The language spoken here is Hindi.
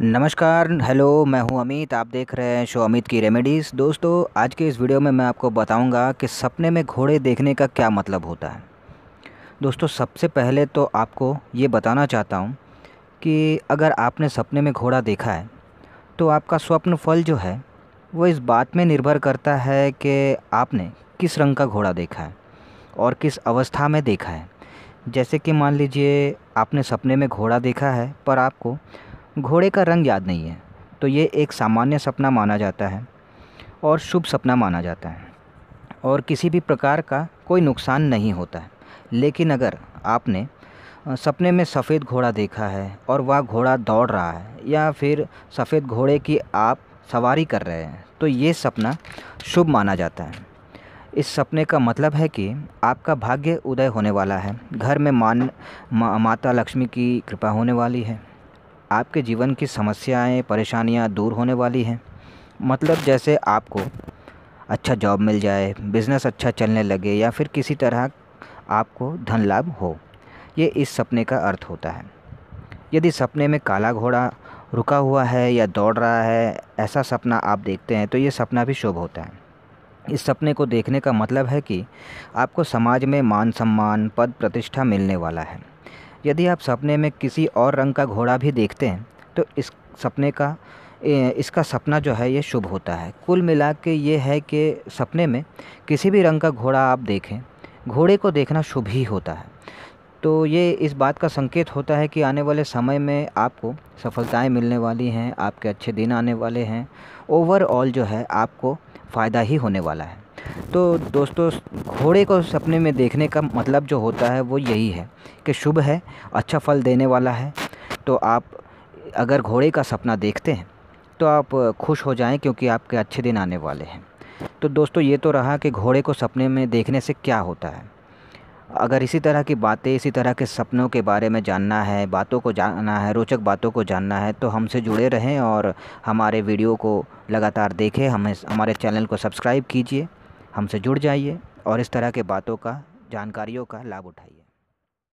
नमस्कार हेलो मैं हूं अमित आप देख रहे हैं शो अमित की रेमेडीज़ दोस्तों आज के इस वीडियो में मैं आपको बताऊंगा कि सपने में घोड़े देखने का क्या मतलब होता है दोस्तों सबसे पहले तो आपको ये बताना चाहता हूं कि अगर आपने सपने में घोड़ा देखा है तो आपका स्वप्न फल जो है वो इस बात में निर्भर करता है कि आपने किस रंग का घोड़ा देखा है और किस अवस्था में देखा है जैसे कि मान लीजिए आपने सपने में घोड़ा देखा है पर आपको घोड़े का रंग याद नहीं है तो ये एक सामान्य सपना माना जाता है और शुभ सपना माना जाता है और किसी भी प्रकार का कोई नुकसान नहीं होता है लेकिन अगर आपने सपने में सफ़ेद घोड़ा देखा है और वह घोड़ा दौड़ रहा है या फिर सफ़ेद घोड़े की आप सवारी कर रहे हैं तो ये सपना शुभ माना जाता है इस सपने का मतलब है कि आपका भाग्य उदय होने वाला है घर में मान मा, माता लक्ष्मी की कृपा होने वाली है आपके जीवन की समस्याएं परेशानियां दूर होने वाली हैं मतलब जैसे आपको अच्छा जॉब मिल जाए बिज़नेस अच्छा चलने लगे या फिर किसी तरह आपको धन लाभ हो ये इस सपने का अर्थ होता है यदि सपने में काला घोड़ा रुका हुआ है या दौड़ रहा है ऐसा सपना आप देखते हैं तो ये सपना भी शुभ होता है इस सपने को देखने का मतलब है कि आपको समाज में मान सम्मान पद प्रतिष्ठा मिलने वाला है यदि आप सपने में किसी और रंग का घोड़ा भी देखते हैं तो इस सपने का इसका सपना जो है ये शुभ होता है कुल मिला के ये है कि सपने में किसी भी रंग का घोड़ा आप देखें घोड़े को देखना शुभ ही होता है तो ये इस बात का संकेत होता है कि आने वाले समय में आपको सफलताएं मिलने वाली हैं आपके अच्छे दिन आने वाले हैं ओवरऑल जो है आपको फ़ायदा ही होने वाला है तो दोस्तों घोड़े को सपने में देखने का मतलब जो होता है वो यही है कि शुभ है अच्छा फल देने वाला है तो आप अगर घोड़े का सपना देखते हैं तो आप खुश हो जाएं क्योंकि आपके अच्छे दिन आने वाले हैं तो दोस्तों ये तो रहा कि घोड़े को सपने में देखने से क्या होता है अगर इसी तरह की बातें इसी तरह के सपनों के बारे में जानना है बातों को जानना है रोचक बातों को जानना है तो हमसे जुड़े रहें और हमारे वीडियो को लगातार देखें हमें हमारे चैनल को सब्सक्राइब कीजिए हमसे जुड़ जाइए और इस तरह के बातों का जानकारियों का लाभ उठाइए